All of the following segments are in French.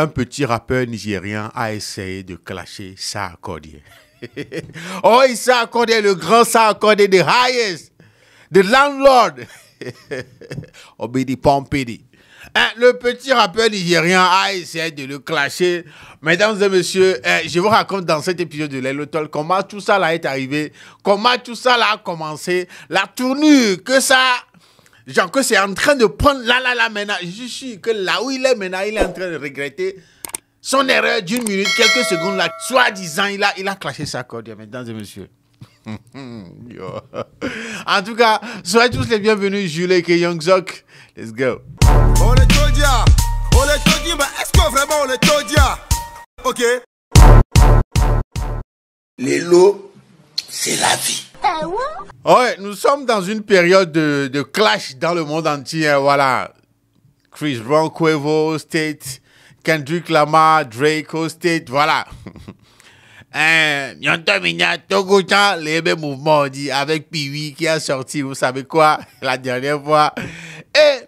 un petit rappeur nigérien a essayé de clasher Sarkodie. oh, il Sarkodie, le grand Sarkodie de highest, de Landlord, Obedi Pompidi. Hein, le petit rappeur nigérien a essayé de le clasher. Mesdames et messieurs, hein, je vous raconte dans cet épisode de Lélo Talk comment tout ça là est arrivé, comment tout ça là a commencé, la tournure que ça a. Genre que c'est en train de prendre là, là, là, maintenant. Je suis que là où il est maintenant, il est en train de regretter son erreur d'une minute, quelques secondes là. Soi-disant, il a, il clashé sa corde, mesdames et messieurs. en tout cas, soyez tous les bienvenus, Jules et Young Zok. Let's go. On est Todia. On est Todia, mais est-ce que vraiment on est Todia Ok. Les lots, c'est la vie. Eh, ouais nous sommes dans une période de, clash dans le monde entier, voilà. Chris Brown, Quavo, State, Kendrick Lamar, Drake, State, voilà. Eh, les mouvements, on dit, avec Piwi qui a sorti, vous savez quoi, la dernière fois. Et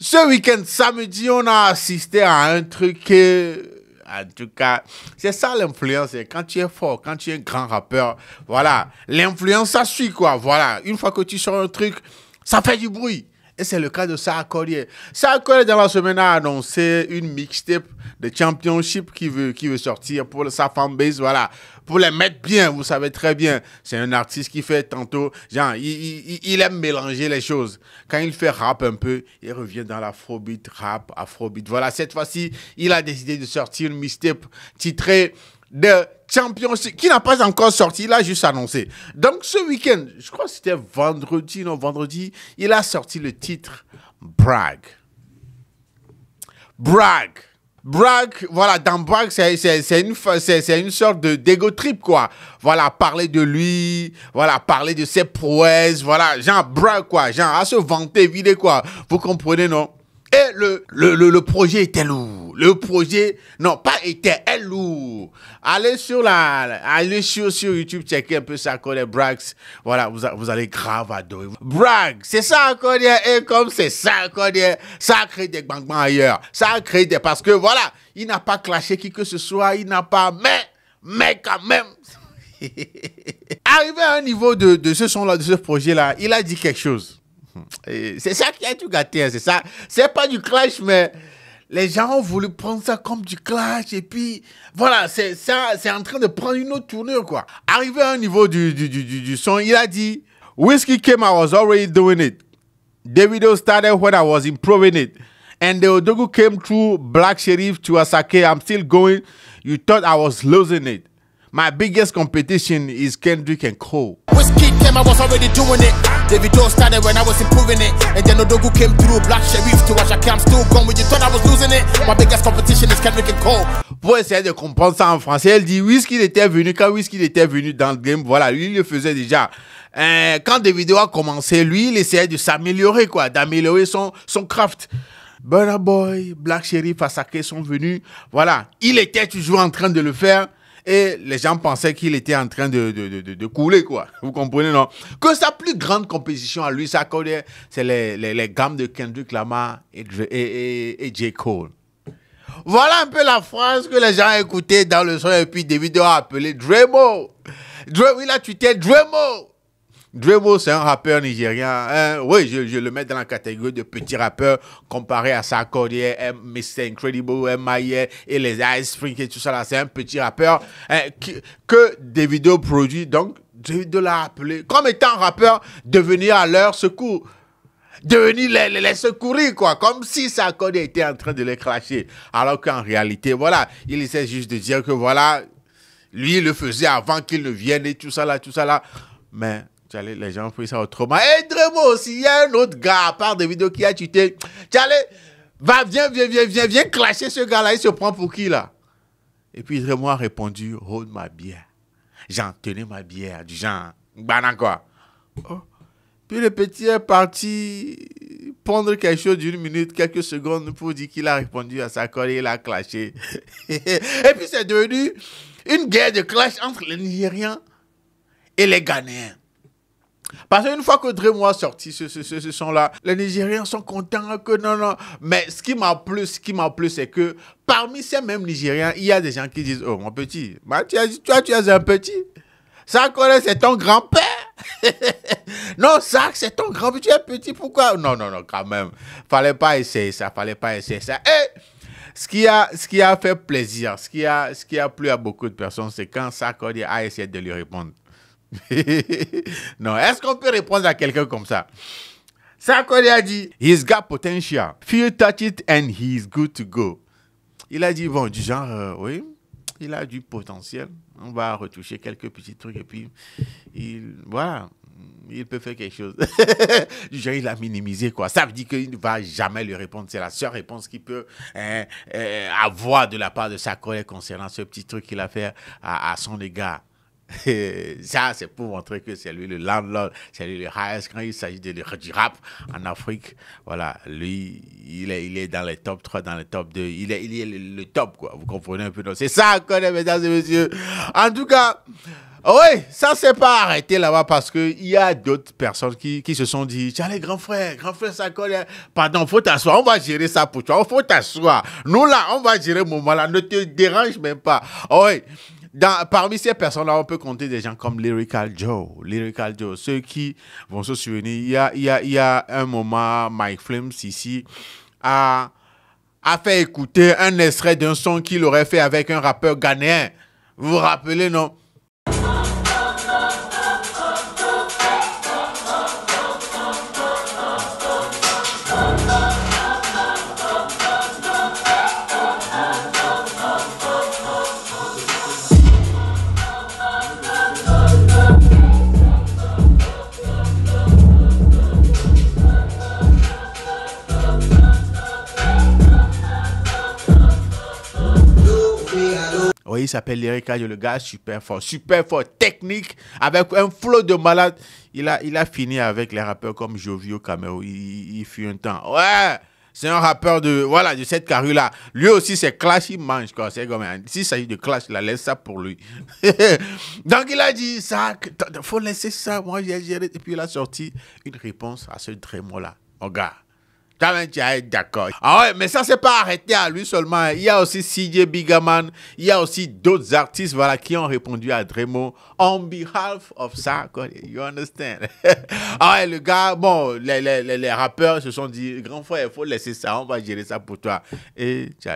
ce week-end, samedi, on a assisté à un truc que en tout cas, c'est ça l'influence. Quand tu es fort, quand tu es grand rappeur, voilà, l'influence, ça suit quoi. Voilà, une fois que tu sors un truc, ça fait du bruit c'est le cas de Sarah Collier. Sarah Collier, dans la semaine, a annoncé une mixtape de championship qui veut, qui veut sortir pour sa fanbase, voilà. Pour les mettre bien, vous savez très bien. C'est un artiste qui fait tantôt, genre, il, il, aime mélanger les choses. Quand il fait rap un peu, il revient dans l'afrobeat, rap, afrobeat. Voilà, cette fois-ci, il a décidé de sortir une mixtape titrée de Champion, qui n'a pas encore sorti, il a juste annoncé. Donc ce week-end, je crois que c'était vendredi, non, vendredi, il a sorti le titre Brag. Brag. Brag, voilà, dans Brag, c'est une, sorte de d'ego trip, quoi. Voilà, parler de lui, voilà, parler de ses prouesses, voilà, genre Brag, quoi, genre à se vanter, vider, quoi. Vous comprenez, non? le, le, le, projet était lourd. Le projet, non, pas était, est lourd. Allez sur la, allez sur, sur YouTube, checker un peu ça, les Brax. Voilà, vous, allez grave adorer. Brax, c'est ça, Et comme c'est ça, Cordier, ça a créé des banques ailleurs. Ça a créé des, parce que voilà, il n'a pas clashé qui que ce soit, il n'a pas, mais, mais quand même. Arrivé à un niveau de, de ce son-là, de ce projet-là, il a dit quelque chose. C'est ça qui a tout gâté, hein, c'est ça. C'est pas du clash, mais les gens ont voulu prendre ça comme du clash. Et puis, voilà, c'est en train de prendre une autre tournure, quoi. Arrivé à un niveau du, du, du, du son, il a dit Whiskey came, I was already doing it. The video started when I was improving it. And the Odogu came through Black Sheriff to Asake. I'm still going. You thought I was losing it. My biggest competition is Kendrick and Cole. Whiskey came, I was already doing it when I was it. And then came through, Black to watch still thought I was losing it. My biggest competition is Cole. Pour essayer de comprendre ça en français, elle dit est-ce qu'il était venu, quand qu'il était venu dans le game, voilà, lui il le faisait déjà. Euh, quand quand vidéos a commencé, lui, il essayait de s'améliorer, quoi, d'améliorer son, son craft. Burner Boy, Black Sheriff, Asake sont venus. Voilà, il était toujours en train de le faire et les gens pensaient qu'il était en train de, couler, quoi. Vous comprenez, non Que sa plus grande compétition à lui, ça c'est les, gammes de Kendrick Lamar et, et, J. Cole. Voilà un peu la phrase que les gens écoutaient dans le son et puis des vidéos appelé Dremo. Dre, il a tweeté Dremo. Drebo, c'est un rappeur nigérien. Euh, oui, je, le mets dans la catégorie de petit rappeur comparé à Sarkodie, Mr. Incredible, Maillet et les Ice Spring et tout ça. là. C'est un petit rappeur euh, que des vidéos produit. Donc, de l'a appelé comme étant rappeur, venir à leur secours de les, les, les, secourir, quoi. Comme si Sarkozy était en train de les cracher. Alors qu'en réalité, voilà, il essaie juste de dire que voilà, lui, il le faisait avant qu'il ne vienne et tout ça là, tout ça là. Mais les gens font ça autrement. Et Dremo, il y a un autre gars à part des vidéos qui a tué, tu allais, va, viens, viens, viens, viens, viens clasher ce gars-là, il se prend pour qui là Et puis Dremo a répondu, hold ma bière. J'en tenais ma bière, du genre, banan quoi. Oh. Puis le petit est parti prendre quelque chose d'une minute, quelques secondes pour dire qu'il a répondu à sa et il a clashé. et puis c'est devenu une guerre de clash entre les Nigériens et les Ghanéens. Parce qu'une fois que Dream a sorti ce, ce, là les Nigériens sont contents que non, non. Mais ce qui m'a plu, ce qui m'a plus c'est que parmi ces mêmes Nigériens, il y a des gens qui disent Oh, mon petit, bah, tu, as, tu as un petit. Ça c'est ton grand-père. non, ça, c'est ton grand-père. Tu es petit, pourquoi Non, non, non, quand même. Fallait pas essayer ça, fallait pas essayer ça. Et ce qui a, ce qui a fait plaisir, ce qui a, ce qui a plu à beaucoup de personnes, c'est quand Sarkozy a essayé de lui répondre. non, est-ce qu'on peut répondre à quelqu'un comme ça Sarkozy a dit, he's got potential. Few touch it and he's good to go. Il a dit, bon, du genre, euh, oui, il a du potentiel. On va retoucher quelques petits trucs et puis, il, voilà, il peut faire quelque chose. du genre, il a minimisé, quoi. Ça veut dire qu'il ne va jamais lui répondre. C'est la seule réponse qu'il peut hein, euh, avoir de la part de Sarkozy concernant ce petit truc qu'il a fait à, à son égard. ça, c'est pour montrer que c'est lui le landlord, c'est lui le highest quand il s'agit de, du rap en Afrique. Voilà, lui, il est, il est dans les top 3, dans les top 2. Il est, il est le, top, quoi. Vous comprenez un peu C'est ça qu'on mesdames et messieurs. En tout cas, ouais, ça s'est pas arrêté là-bas parce qu'il y a d'autres personnes qui, qui, se sont dit, tiens les grands frères, grand frère, ça colle. Hein. Pardon, faut t'asseoir, on va gérer ça pour toi, faut t'asseoir. Nous là, on va gérer le moment là, ne te dérange même pas. Oui parmi ces personnes-là, on peut compter des gens comme Lyrical Joe. Lyrical Joe, ceux qui vont se souvenir, il y a, il a, un moment, Mike Flames ici a, a fait écouter un extrait d'un son qu'il aurait fait avec un rappeur ghanéen. Vous vous rappelez, non? Oui, il s'appelle Eric le gars super fort, super fort, technique, avec un flot de malade. Il a, il a fini avec les rappeurs comme Jovio Camero. Il, il, fut un temps. Ouais! C'est un rappeur de, voilà, de cette carrue-là. Lui aussi, c'est clash, il mange. C'est comme, s'il s'agit de clash, il laisse ça pour lui. Donc, il a dit, ça, faut laisser ça, moi, j'ai géré. Et puis, il a sorti une réponse à ce drame là Oh gars d'accord. Ah ouais, mais ça, c'est pas arrêté à lui seulement. Il y a aussi CJ Bigaman. Il y a aussi d'autres artistes, voilà, qui ont répondu à Dremo on behalf of ça. You understand? ah le gars, bon, les, les, rappeurs se sont dit, grand frère, il faut laisser ça, on va gérer ça pour toi. Et tu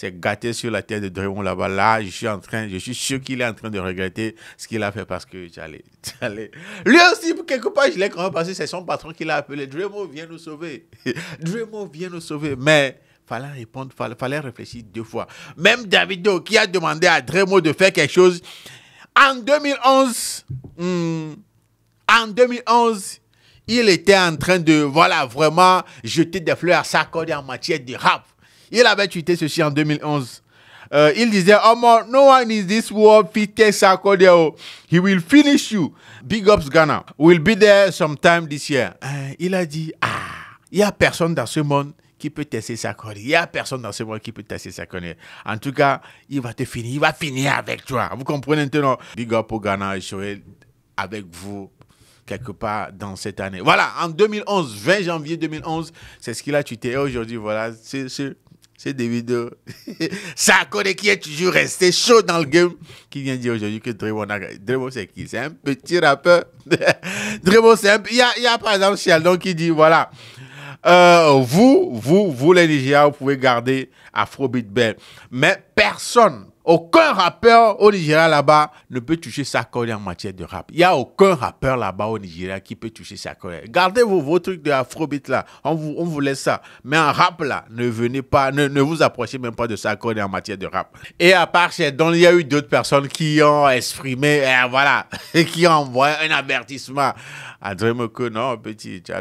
c'est gâté sur la tête de Draymond là-bas. Là, je suis en train, je suis sûr qu'il est en train de regretter ce qu'il a fait parce que j'allais, j'allais. Lui aussi, quelque part, je l'ai quand même passé, c'est son patron qui l'a appelé. Draymond vient nous sauver. Draymond vient nous sauver. Mais fallait répondre, fallait, fallait réfléchir deux fois. Même David Davido qui a demandé à Draymond de faire quelque chose en 2011. Hmm, en 2011 il était en train de, voilà, vraiment jeter des fleurs à sa corde en matière de rap. Il avait tweeté ceci en 2011. Euh, il disait, oh no one is this world fitness Sarkodie. He will finish you. Big ups Ghana. We'll be there sometime this year. Eh, il a dit, ah, il n'y a personne dans ce monde qui peut tester sa Il n'y a personne dans ce monde qui peut tester sa En tout cas, il va te finir. Il va finir avec toi. Vous comprenez maintenant? Big up au Ghana. Je serai avec vous quelque part dans cette année. Voilà, en 2011, 20 janvier 2011, c'est ce qu'il a tweeté. Et aujourd'hui, voilà, c'est c'est des ça connaît qui est toujours resté chaud dans le game, qui vient dire aujourd'hui que Draymond, a... Draymond c'est qui C'est un petit rappeur. Draymond, c'est un... Il y, a, il y a par exemple Sheldon qui dit, voilà, euh, vous, vous, vous les Nigériens, vous pouvez garder Afrobeat Bell. Mais personne, aucun rappeur au Nigeria là-bas ne peut toucher sa corde en matière de rap. Il n'y a aucun rappeur là-bas au Nigeria qui peut toucher sa corde. Gardez vos, vos trucs de Afrobeat là. On vous, on laisse ça. Mais en rap là, ne venez pas, ne, vous approchez même pas de sa corde en matière de rap. Et à part chez il y a eu d'autres personnes qui ont exprimé, eh, voilà, et qui ont envoyé un avertissement à Non, petit, tu,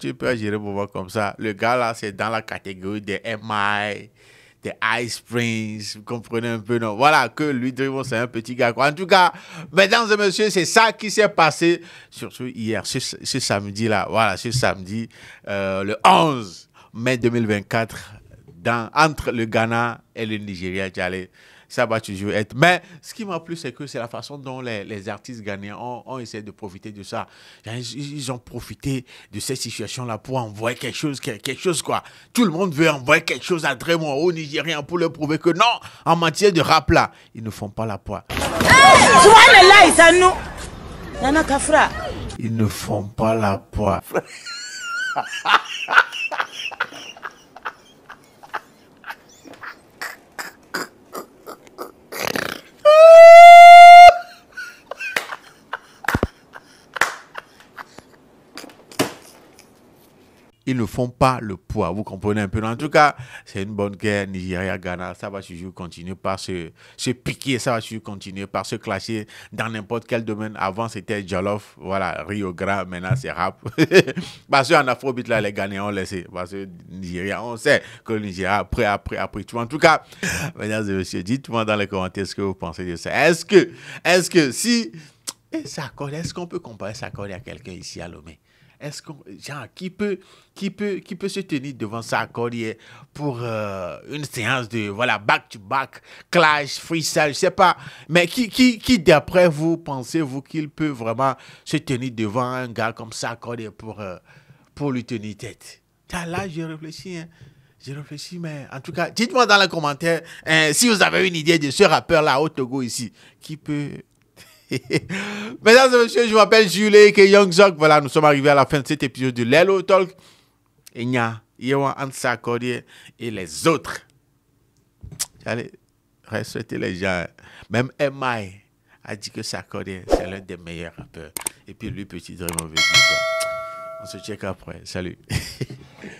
tu, peux agir voir comme ça. Le gars là, c'est dans la catégorie des MI des Ice Prince, vous comprenez un peu, non Voilà, que lui, c'est un petit gars, quoi. En tout cas, mesdames et messieurs, c'est ça qui s'est passé, surtout hier, ce, samedi-là, voilà, ce samedi, euh, le 11 mai 2024, dans, entre le Ghana et le Nigeria, tu ça va toujours être. Mais ce qui m'a plu, c'est que c'est la façon dont les, artistes gagnants ont, essayé de profiter de ça. Ils, ont profité de cette situation-là pour envoyer quelque chose, quelque chose quoi. Tout le monde veut envoyer quelque chose à Draymond, au rien pour leur prouver que non, en matière de rap là, ils ne font pas la poire. Ils ne font pas la poire. ils ne font pas le poids. Vous comprenez un peu. En tout cas, c'est une bonne guerre Nigeria-Ghana. Ça va toujours continuer par se, piquer, ça va toujours continuer par se clasher dans n'importe quel domaine. Avant, c'était Jollof, voilà, Rio Grande, maintenant c'est rap. Parce qu'en Afrobeat, là, les Ghanéens ont laissé. Parce que Nigeria, on sait que Nigeria, après, après, après tout. En tout cas, mesdames et messieurs, dites-moi dans les commentaires ce que vous pensez de ça. Est-ce que, est-ce que si... est-ce qu'on peut comparer colle à quelqu'un ici à Lomé est-ce qu'on, genre, qui peut, qui peut, qui peut se tenir devant sa collier pour euh, une séance de, voilà, back-to-back, clash, freestyle, je sais pas. Mais qui, qui, qui d'après vous, pensez-vous qu'il peut vraiment se tenir devant un gars comme ça pour, euh, pour lui tenir tête? Là, j'ai réfléchi, hein. J'ai réfléchi, mais en tout cas, dites-moi dans les commentaires hein, si vous avez une idée de ce rappeur-là au Togo ici qui peut Mesdames et messieurs, je m'appelle Julie et Young Voilà, nous sommes arrivés à la fin de cet épisode de l'Hello Talk. Et a Yewa et les autres. J'allais respecter les gens. Même MI a dit que Sarkodie, c'est l'un des meilleurs rappeurs. Et puis lui, petit On se check après. Salut.